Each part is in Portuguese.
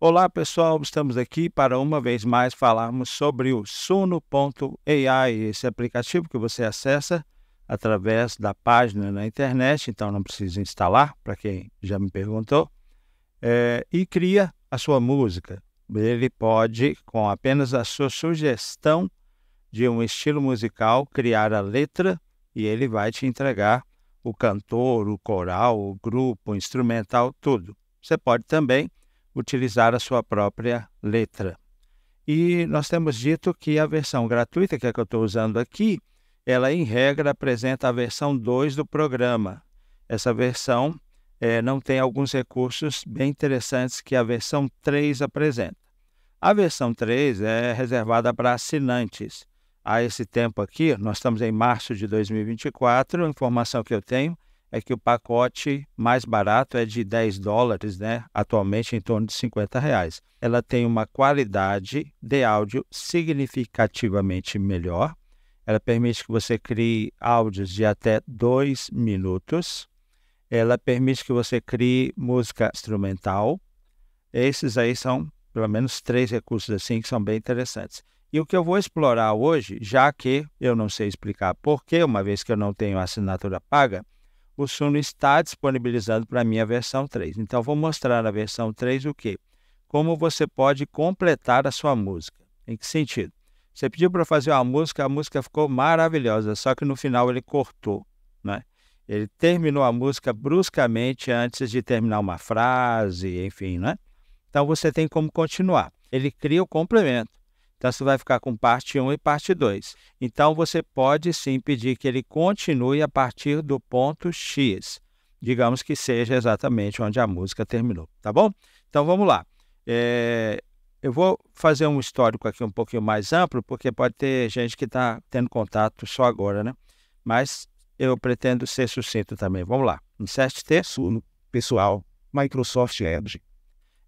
Olá pessoal, estamos aqui para uma vez mais falarmos sobre o Suno.ai, esse aplicativo que você acessa através da página na internet, então não precisa instalar, para quem já me perguntou, é, e cria a sua música. Ele pode, com apenas a sua sugestão de um estilo musical, criar a letra e ele vai te entregar o cantor, o coral, o grupo, o instrumental, tudo. Você pode também utilizar a sua própria letra. E nós temos dito que a versão gratuita, que é a que eu estou usando aqui, ela em regra apresenta a versão 2 do programa. Essa versão é, não tem alguns recursos bem interessantes que a versão 3 apresenta. A versão 3 é reservada para assinantes. A esse tempo aqui, nós estamos em março de 2024, a informação que eu tenho é que o pacote mais barato é de 10 dólares, né? atualmente em torno de 50 reais. Ela tem uma qualidade de áudio significativamente melhor. Ela permite que você crie áudios de até 2 minutos. Ela permite que você crie música instrumental. Esses aí são pelo menos três recursos assim que são bem interessantes. E o que eu vou explorar hoje, já que eu não sei explicar porquê, uma vez que eu não tenho assinatura paga, o Suno está disponibilizado para mim então, a versão 3. Então, vou mostrar na versão 3 o que? Como você pode completar a sua música. Em que sentido? Você pediu para fazer uma música, a música ficou maravilhosa, só que no final ele cortou. Né? Ele terminou a música bruscamente antes de terminar uma frase, enfim, né? Então você tem como continuar. Ele cria o complemento. Então, você vai ficar com parte 1 e parte 2. Então, você pode sim pedir que ele continue a partir do ponto X. Digamos que seja exatamente onde a música terminou, tá bom? Então, vamos lá. É, eu vou fazer um histórico aqui um pouquinho mais amplo, porque pode ter gente que está tendo contato só agora, né? Mas eu pretendo ser sucinto também. Vamos lá. Insert texto. Pessoal, Microsoft Edge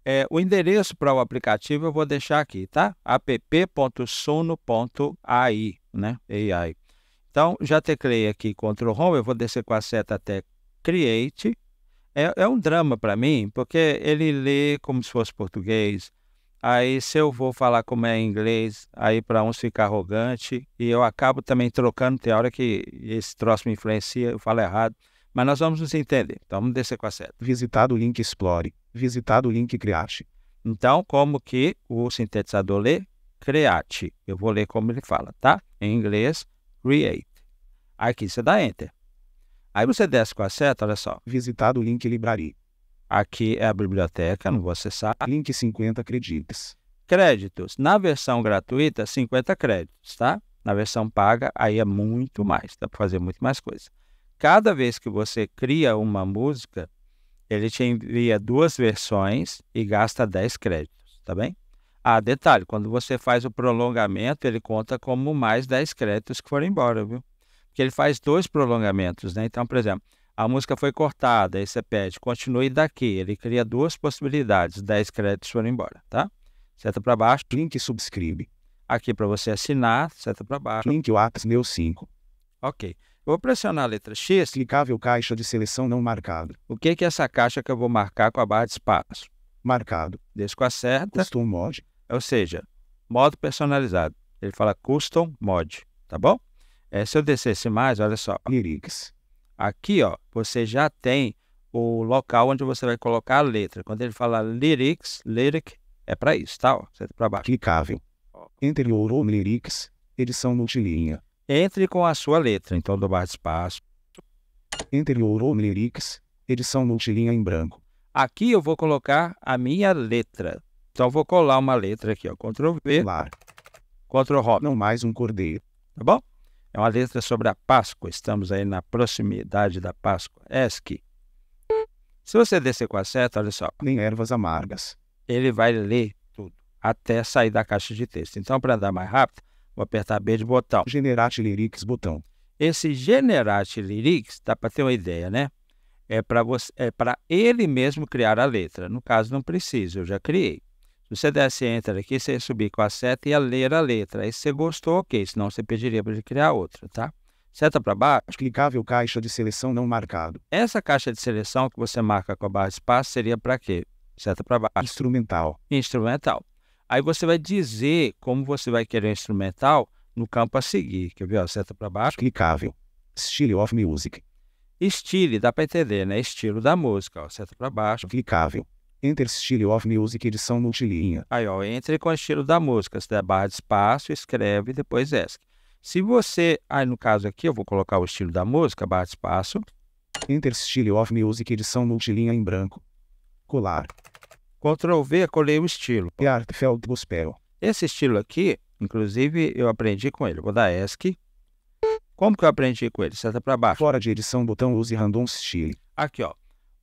é, o endereço para o aplicativo eu vou deixar aqui, tá? app.suno.ai, né? AI. Então, já teclei aqui Ctrl Home, eu vou descer com a seta até Create. É, é um drama para mim, porque ele lê como se fosse português. Aí, se eu vou falar como é em inglês, aí para uns ficar arrogante. E eu acabo também trocando, tem hora que esse troço me influencia, eu falo errado. Mas nós vamos nos entender. Então, vamos descer com a seta. Visitar o link Explore visitado o link Create. Então, como que o sintetizador lê? Create. Eu vou ler como ele fala, tá? Em inglês, create. Aqui você dá enter. Aí você desce com a seta, olha só. Visitado o link Librari. Aqui é a biblioteca, não vou acessar. Link 50 créditos. Créditos. Na versão gratuita, 50 créditos, tá? Na versão paga, aí é muito mais. Dá para fazer muito mais coisa. Cada vez que você cria uma música, ele te envia duas versões e gasta 10 créditos, tá bem? Ah, detalhe, quando você faz o prolongamento, ele conta como mais 10 créditos que foram embora, viu? Porque ele faz dois prolongamentos, né? Então, por exemplo, a música foi cortada, aí você pede, continue daqui. Ele cria duas possibilidades, 10 créditos foram embora, tá? Seta para baixo, link subscribe. Aqui para você assinar, seta para baixo. Link WhatsApp meu 5. Ok. Vou pressionar a letra X. Clicável caixa de seleção não marcado. O que que essa caixa que eu vou marcar com a barra de espaço? Marcado. Desco com a certa. Custom mod. Ou seja, modo personalizado. Ele fala custom mod, tá bom? É, se eu descesse mais, olha só. Lyrics. Aqui, ó, você já tem o local onde você vai colocar a letra. Quando ele fala lyrics, lyric é para isso, tá? Ó, certo tá para baixo. Clicável. Interior ou lyrics, edição multilinha. Entre com a sua letra, então do bar espaço. Interior ou lyrics, edição multilinha em branco. Aqui eu vou colocar a minha letra. Então vou colar uma letra aqui, ó. Ctrl V. Ctrl R. Não mais um cordeiro. Tá bom? É uma letra sobre a Páscoa. Estamos aí na proximidade da Páscoa. ESC. Se você descer com a seta, olha só. Nem ervas amargas. Ele vai ler tudo até sair da caixa de texto. Então, para andar mais rápido, Vou apertar B de botão. Generate lyrics, botão. Esse generate lyrics, dá para ter uma ideia, né? É para é ele mesmo criar a letra. No caso, não precisa, eu já criei. Se você desse enter aqui, você ia subir com a seta e ia ler a letra. Aí se você gostou, ok. Senão você pediria para ele criar outra, tá? Seta para baixo. Clicável caixa de seleção não marcado. Essa caixa de seleção que você marca com a barra de espaço seria para quê? Seta para baixo. Instrumental. Instrumental. Aí você vai dizer como você vai querer o instrumental no campo a seguir. Quer ver? seta para baixo. Clicável. Style of music. Estilo, dá para entender, né? Estilo da música. Ó, seta para baixo. Clicável. Enter Style of Music, edição multilinha. Aí, ó, entre com o estilo da música. Você dá barra de espaço, escreve e depois ESC. Se você. Aí, no caso aqui, eu vou colocar o estilo da música, barra de espaço. Enter Style of Music, edição multilinha em branco. Colar. Ctrl V, colei o estilo. Artfeld Gospel. Esse estilo aqui, inclusive, eu aprendi com ele. Vou dar ESC. Como que eu aprendi com ele? Seta para baixo. Fora de edição, botão use random style. Aqui, ó.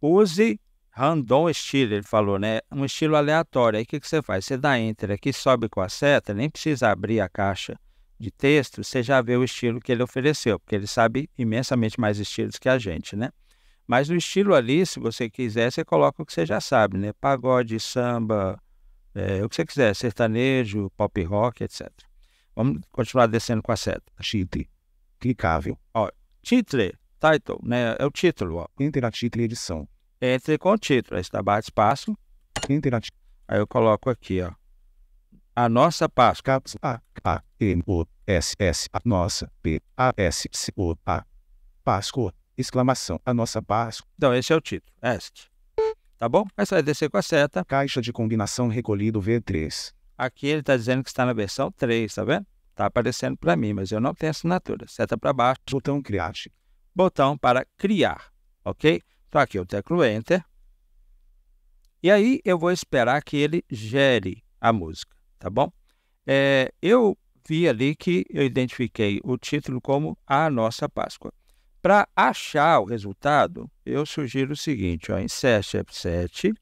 Use random style, ele falou, né? Um estilo aleatório. Aí o que, que você faz? Você dá enter aqui, sobe com a seta, nem precisa abrir a caixa de texto, você já vê o estilo que ele ofereceu, porque ele sabe imensamente mais estilos que a gente, né? Mas no estilo ali, se você quiser, você coloca o que você já sabe, né? Pagode, samba, é, o que você quiser, sertanejo, pop rock, etc. Vamos continuar descendo com a seta. Title. Clicável. Ó, title, title, né? É o título, ó. Enter a title edição. Entre com o título. Aí está barra espaço. Enter a Aí eu coloco aqui, ó. A nossa Páscoa. A A M O S S A nossa P A S C O A Páscoa Exclamação. A nossa Páscoa. Então, esse é o título. Este. Tá bom? Aí você vai descer com a seta. Caixa de combinação recolhido V3. Aqui ele está dizendo que está na versão 3, tá vendo? Está aparecendo para mim, mas eu não tenho assinatura. Seta para baixo. Botão criar. Botão para criar, ok? Então aqui eu teclo Enter. E aí eu vou esperar que ele gere a música, tá bom? É, eu vi ali que eu identifiquei o título como A Nossa Páscoa. Para achar o resultado, eu sugiro o seguinte: ó, sete F7.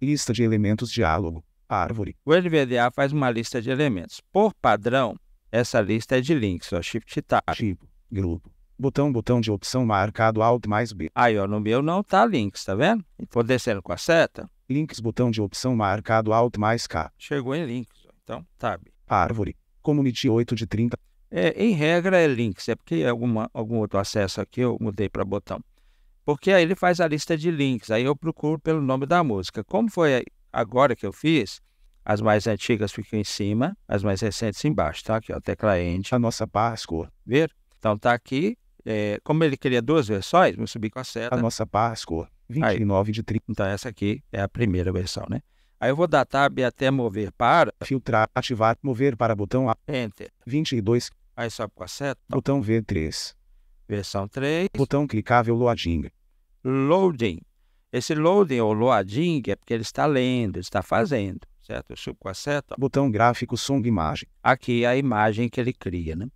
Lista de elementos diálogo. Árvore. O NVDA faz uma lista de elementos. Por padrão, essa lista é de links, ó, Shift Tab. Tipo, grupo. Botão, botão de opção marcado Alt mais B. Aí, ó, no meu não tá links, tá vendo? Vou descendo com a seta. Links, botão de opção marcado Alt mais K. Chegou em links, ó. então, Tab. Árvore. Community 8 de 30. É, em regra é links, é porque alguma, algum outro acesso aqui eu mudei para botão. Porque aí ele faz a lista de links, aí eu procuro pelo nome da música. Como foi agora que eu fiz, as mais antigas ficam em cima, as mais recentes embaixo, tá? Aqui, ó, tecla end. A nossa Páscoa. Ver? Então tá aqui, é, como ele queria duas versões, vou subir com a seta. A nossa Páscoa, 29 aí. de 30. Então essa aqui é a primeira versão, né? Aí eu vou dar tab até mover para. Filtrar, ativar, mover para botão A. Enter. 22. Aí sobe com a seta. Botão V3. Versão 3. Botão clicável loading. Loading. Esse loading ou loading é porque ele está lendo, ele está fazendo, certo? Eu subo com a seta. Botão gráfico, som, imagem. Aqui é a imagem que ele cria, né?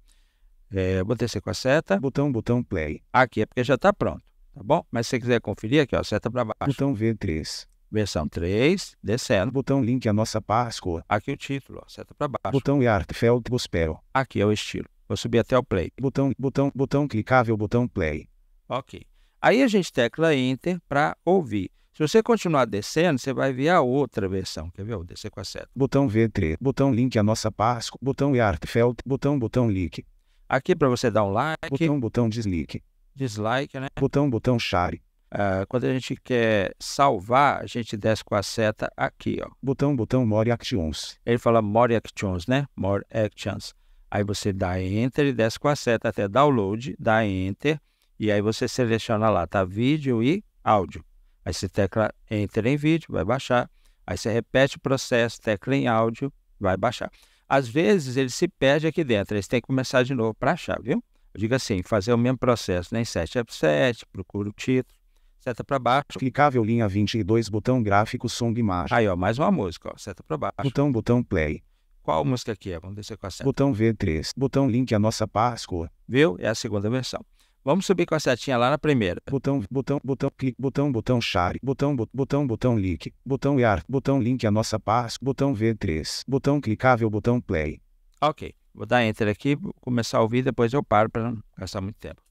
É, vou descer com a seta. Botão, botão play. Aqui é porque já está pronto, tá bom? Mas se você quiser conferir aqui, ó, seta para baixo. Botão V3 versão 3, descendo. Botão link a nossa Páscoa. Aqui o título, ó, seta para baixo. Botão Yartfeld Gospel. Aqui é o estilo. Vou subir até o play. Botão, botão, botão clicável, botão play. Ok. Aí a gente tecla Enter para ouvir. Se você continuar descendo, você vai ver a outra versão. Quer ver? Vou descer com a seta. Botão V3, botão link a nossa Páscoa, botão Yartfeld, botão, botão link. Aqui para você dar um like. Botão, botão dislike. Dislike, né? Botão, botão share. Ah, quando a gente quer salvar, a gente desce com a seta aqui, ó. Botão, botão, More Actions. Ele fala More Actions, né? More Actions. Aí você dá Enter e desce com a seta até Download, dá Enter, e aí você seleciona lá, tá? Vídeo e áudio. Aí você tecla Enter em vídeo, vai baixar. Aí você repete o processo, tecla em áudio, vai baixar. Às vezes ele se perde aqui dentro, eles têm que começar de novo para achar, viu? Diga assim, fazer o mesmo processo, né? 7 7 7 procura o título seta para baixo. Clicável linha 22, botão gráfico, som e imagem. Aí, ó, mais uma música, ó, seta para baixo. Botão, botão play. Qual música aqui é? Vamos descer com a seta. Botão V3, botão link a nossa Páscoa. Viu? É a segunda versão. Vamos subir com a setinha lá na primeira. Botão, botão, botão, clique, botão, botão, share, botão, botão, botão, link, botão ear, botão, link a nossa Páscoa, botão V3, botão clicável, botão play. Ok. Vou dar enter aqui, começar a ouvir, depois eu paro para não gastar muito tempo.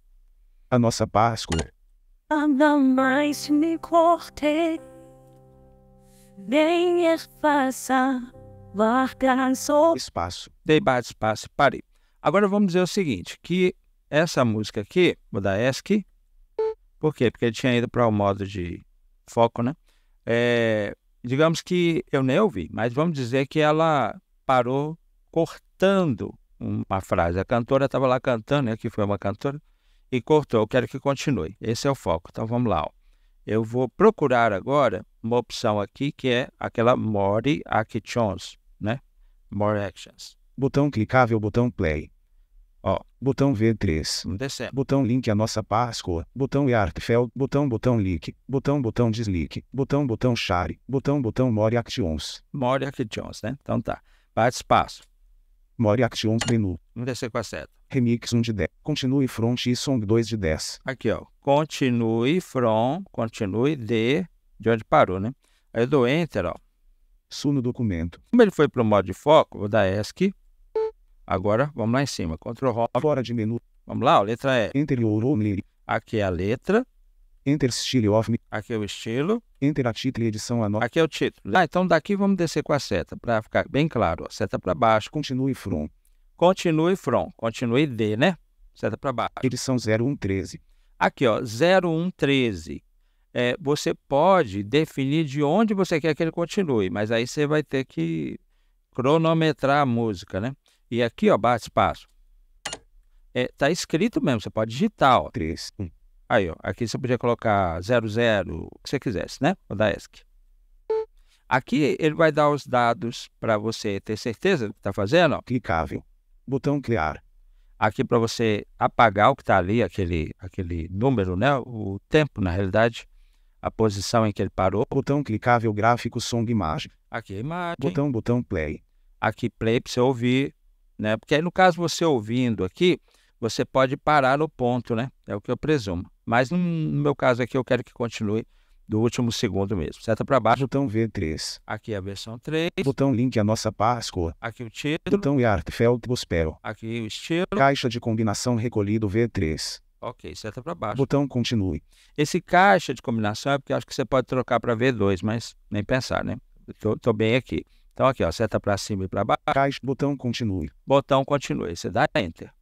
A nossa Páscoa. Nada mais me corte, nem espaça, é marca só. Espaço, dei baixo, espaço, parei. Agora vamos dizer o seguinte, que essa música aqui, vou dar ESC, por quê? Porque ele tinha ido para o modo de foco, né? É, digamos que eu nem ouvi, mas vamos dizer que ela parou cortando uma frase. A cantora estava lá cantando, né? que foi uma cantora, e cortou. Eu quero que continue. Esse é o foco. Então vamos lá. Ó. Eu vou procurar agora uma opção aqui que é aquela More Actions, né? More Actions. Botão clicável, botão play. Ó, botão V3. Descendo. Botão link a nossa Páscoa. Botão Yartfeld. Botão botão link. Botão botão dislike. Botão botão share. Botão botão More Actions. More Actions, né? Então tá. Bate espaço. More Actions menu descer com a seta. Remix 1 de 10. Continue front e song 2 de 10. Aqui, ó. Continue from, continue de, de onde parou, né? Aí eu dou enter, ó. Su no documento. Como ele foi para o modo de foco, vou dar ESC. Agora, vamos lá em cima. Ctrl R. Fora de menu. Vamos lá, ó, letra E. Enter your only. Aqui é a letra. Enter style of me. Aqui é o estilo. Enter a título e edição anota. Aqui é o título. Ah, então daqui vamos descer com a seta, para ficar bem claro. Ó. Seta para baixo. Continue front. Continue from, continue de, né? Seta para baixo. Eles são 0113. Aqui, ó, 0113. É, você pode definir de onde você quer que ele continue, mas aí você vai ter que cronometrar a música, né? E aqui, ó, bate espaço. É, tá escrito mesmo, você pode digitar, ó. 3. Aí, ó, aqui você podia colocar 00, o que você quisesse, né? O da ESC. Aqui ele vai dar os dados para você ter certeza do que está fazendo. Ó. Clicável botão criar. Aqui para você apagar o que está ali, aquele, aquele número, né? o tempo, na realidade, a posição em que ele parou. Botão clicável gráfico, som, imagem. Aqui é imagem. Botão, botão play. Aqui play para você ouvir, né? Porque aí no caso você ouvindo aqui, você pode parar no ponto, né? É o que eu presumo. Mas no meu caso aqui eu quero que continue do último segundo mesmo. Seta para baixo, botão V3. Aqui a versão 3. Botão link a nossa Páscoa. Aqui o título. Botão Yartfeld Gospel. Aqui o estilo. Caixa de combinação recolhido V3. Ok, seta para baixo. Botão continue. Esse caixa de combinação é porque acho que você pode trocar para V2, mas nem pensar, né? Tô, tô bem aqui. Então aqui, ó, seta para cima e para baixo. Caixa, botão continue. Botão continue. Você dá enter.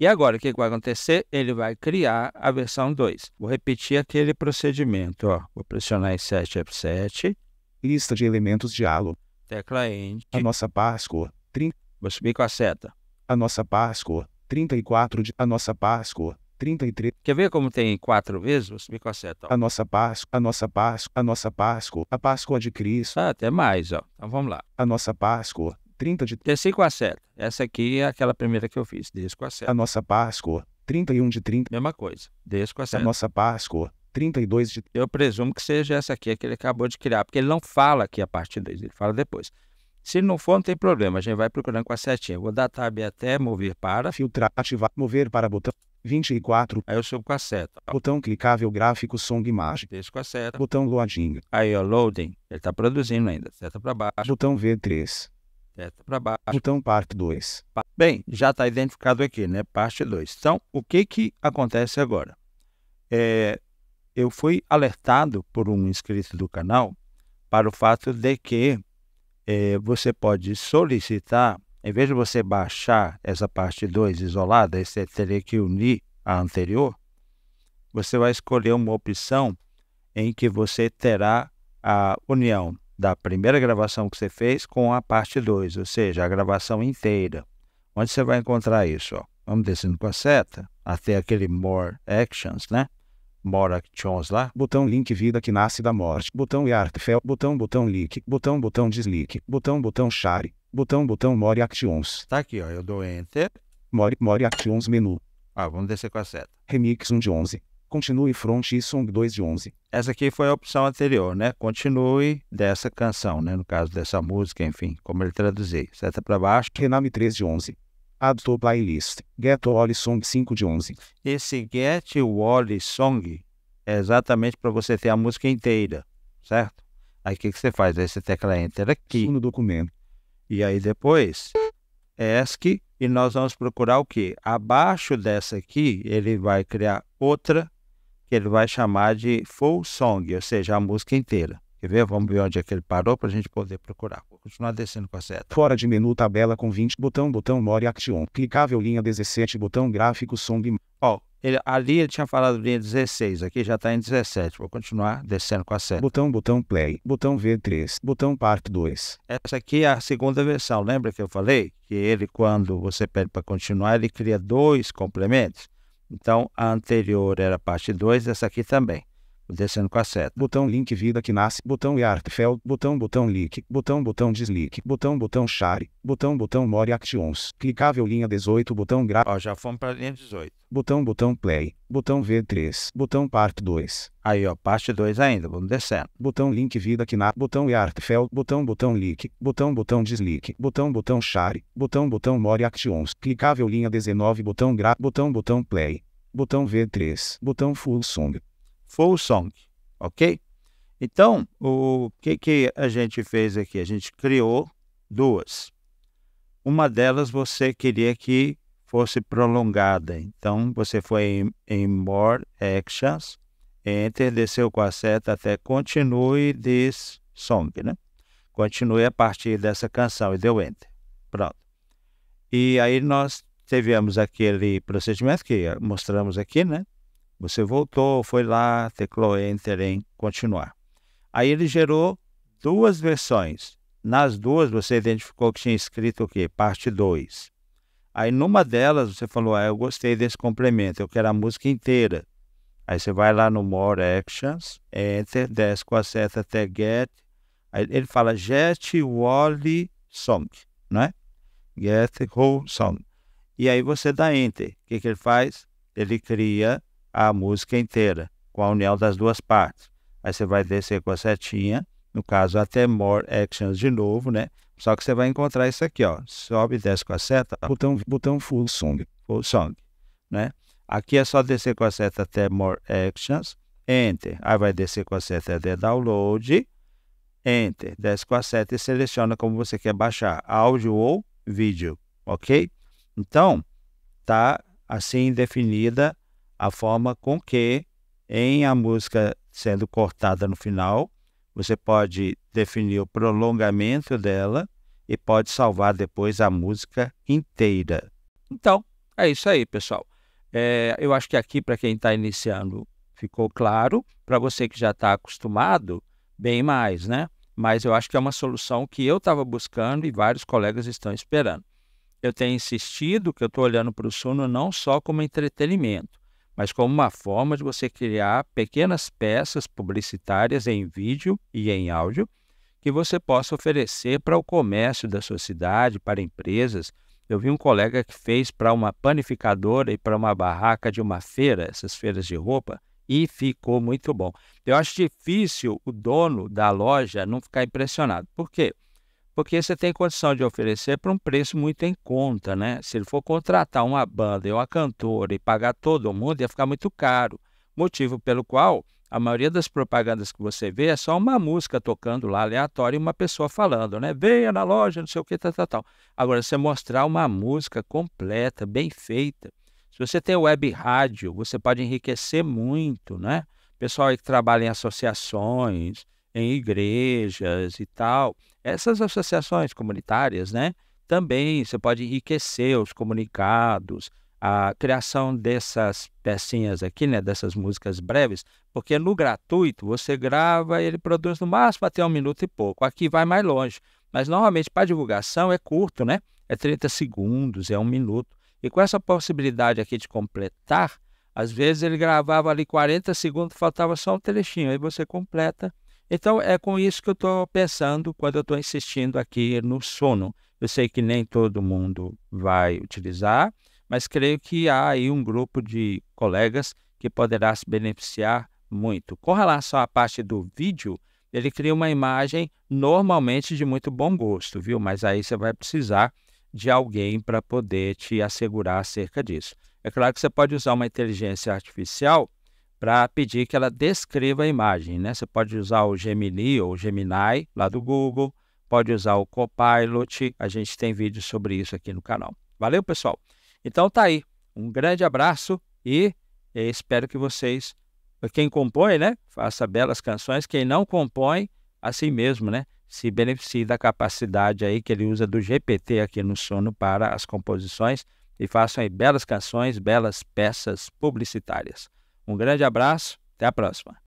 E agora, o que vai acontecer? Ele vai criar a versão 2. Vou repetir aquele procedimento. Ó. Vou pressionar em 7 F7. Lista de elementos diálogo. Tecla End. A nossa Páscoa. trin. Vou subir com a seta. A nossa Páscoa. 34 de. A nossa Páscoa. 33. Quer ver como tem quatro vezes? Vou subir com a seta. Ó. A nossa Páscoa. A nossa Páscoa. A nossa Páscoa. A Páscoa é de Cristo. Ah, até mais, ó. Então vamos lá. A nossa Páscoa. 30 de. Desci com a seta. Essa aqui é aquela primeira que eu fiz. Desço com a seta. A nossa Páscoa, 31 de 30. Mesma coisa. Desço com a seta. A nossa Páscoa, 32 de. Eu presumo que seja essa aqui, que ele acabou de criar, porque ele não fala aqui a partir daí, ele fala depois. Se não for, não tem problema, a gente vai procurando com a setinha. Vou dar tab até mover para. Filtrar, ativar, mover para botão 24. Aí eu subo com a seta. Botão clicável, gráfico, som, imagem. Desço com a seta. Botão loading. Aí, ó, loading. Ele está produzindo ainda. Seta para baixo. Botão V3. Seta é, tá para baixo. Então, parte 2. Bem, já está identificado aqui, né? Parte 2. Então, o que, que acontece agora? É, eu fui alertado por um inscrito do canal para o fato de que é, você pode solicitar, em vez de você baixar essa parte 2 isolada, você teria que unir a anterior, você vai escolher uma opção em que você terá a união da primeira gravação que você fez com a parte 2, ou seja, a gravação inteira. Onde você vai encontrar isso? Ó? Vamos descendo com a seta até aquele More Actions, né? More Actions lá. Botão Link Vida que nasce da morte. Botão Yartfel. Botão Botão Link. Botão Botão Deslick. Botão Botão Share. Botão Botão More Actions. Tá aqui, ó. Eu dou Enter. More, more Actions menu. Ah, vamos descer com a seta. Remix 1 de 11. Continue Front e song 2 de 11. Essa aqui foi a opção anterior, né? Continue dessa canção, né? No caso dessa música, enfim, como ele traduzir. Seta para baixo. Rename 3 de 11. Add to Playlist. Get Wally Song 5 de 11. Esse Get Wally Song é exatamente para você ter a música inteira, certo? Aí o que, que você faz? Aí você tecla Enter aqui. No documento. E aí depois, ESC, e nós vamos procurar o que? Abaixo dessa aqui, ele vai criar outra que ele vai chamar de full song, ou seja, a música inteira. Quer ver? Vamos ver onde é que ele parou para a gente poder procurar. Vou continuar descendo com a seta. Fora de menu tabela com 20, botão, botão, more action. Clicável linha 17, botão gráfico, song. Ó, oh, ele, ali ele tinha falado linha 16, aqui já está em 17. Vou continuar descendo com a seta. Botão, botão play, botão V3, botão parte 2. Essa aqui é a segunda versão. Lembra que eu falei que ele, quando você pede para continuar, ele cria dois complementos? Então, a anterior era parte 2, essa aqui também. Descendo com a seta. Botão link vida que nasce. Botão e Yartfeld. Botão botão link. Botão botão deslick. Botão botão share. Botão botão more actions. Clicável linha 18. Botão gra. Ó, já fomos para linha 18. Botão botão play. Botão V3. Botão parte 2. Aí, ó, parte 2 ainda. Vamos descendo. Botão link vida que nasce. Botão e Yartfeld. Botão botão link. Botão botão deslick. Botão botão share. Botão botão more actions. Clicável linha 19. Botão gra. Botão botão play. Botão V3. Botão full song full song, ok? Então, o que, que a gente fez aqui? A gente criou duas. Uma delas você queria que fosse prolongada, então você foi em, em More Actions, Enter, desceu com a seta até Continue this song, né? Continue a partir dessa canção e deu Enter. Pronto. E aí nós tivemos aquele procedimento que mostramos aqui, né? Você voltou, foi lá, teclou Enter em continuar. Aí ele gerou duas versões. Nas duas você identificou que tinha escrito o quê? Parte 2. Aí numa delas você falou, ah, eu gostei desse complemento, eu quero a música inteira. Aí você vai lá no More Actions, Enter, desce com a seta até Get. Aí ele fala Get Wally Song, é? Get Whole Song. E aí você dá Enter. O que, que ele faz? Ele cria a música inteira, com a união das duas partes. Aí você vai descer com a setinha, no caso até More Actions de novo, né? Só que você vai encontrar isso aqui, ó. Sobe e desce com a seta. Botão, botão Full Song. Full Song, né? Aqui é só descer com a seta até More Actions, Enter. Aí vai descer com a seta até Download, Enter. Desce com a seta e seleciona como você quer baixar, áudio ou vídeo, ok? Então, tá assim definida a forma com que, em a música sendo cortada no final, você pode definir o prolongamento dela e pode salvar depois a música inteira. Então, é isso aí, pessoal. É, eu acho que aqui, para quem está iniciando, ficou claro. Para você que já está acostumado, bem mais, né? Mas eu acho que é uma solução que eu estava buscando e vários colegas estão esperando. Eu tenho insistido que eu estou olhando para o sono não só como entretenimento, mas como uma forma de você criar pequenas peças publicitárias em vídeo e em áudio que você possa oferecer para o comércio da sua cidade, para empresas. Eu vi um colega que fez para uma panificadora e para uma barraca de uma feira, essas feiras de roupa, e ficou muito bom. Eu acho difícil o dono da loja não ficar impressionado. Por quê? Porque porque você tem condição de oferecer para um preço muito em conta, né? Se ele for contratar uma banda e uma cantora e pagar todo mundo, ia ficar muito caro. Motivo pelo qual a maioria das propagandas que você vê é só uma música tocando lá aleatória e uma pessoa falando, né? Venha na loja, não sei o que, tal, tal, tal. Agora, você mostrar uma música completa, bem feita. Se você tem web rádio, você pode enriquecer muito, né? Pessoal que trabalha em associações, em igrejas e tal. Essas associações comunitárias, né? Também você pode enriquecer os comunicados, a criação dessas pecinhas aqui, né, dessas músicas breves, porque no gratuito você grava e ele produz no máximo até um minuto e pouco. Aqui vai mais longe, mas normalmente para divulgação é curto, né? É 30 segundos, é um minuto. E com essa possibilidade aqui de completar, às vezes ele gravava ali 40 segundos, faltava só um trechinho, aí você completa então, é com isso que eu estou pensando quando eu estou insistindo aqui no sono. Eu sei que nem todo mundo vai utilizar, mas creio que há aí um grupo de colegas que poderá se beneficiar muito. Com relação à parte do vídeo, ele cria uma imagem normalmente de muito bom gosto, viu? Mas aí você vai precisar de alguém para poder te assegurar acerca disso. É claro que você pode usar uma inteligência artificial para pedir que ela descreva a imagem. Né? Você pode usar o Gemini ou o Gemini lá do Google, pode usar o Copilot. A gente tem vídeo sobre isso aqui no canal. Valeu, pessoal? Então tá aí. Um grande abraço e eh, espero que vocês, quem compõe, né, faça belas canções. Quem não compõe, assim mesmo, né, se beneficie da capacidade aí que ele usa do GPT aqui no Sono para as composições e façam aí belas canções, belas peças publicitárias. Um grande abraço, até a próxima.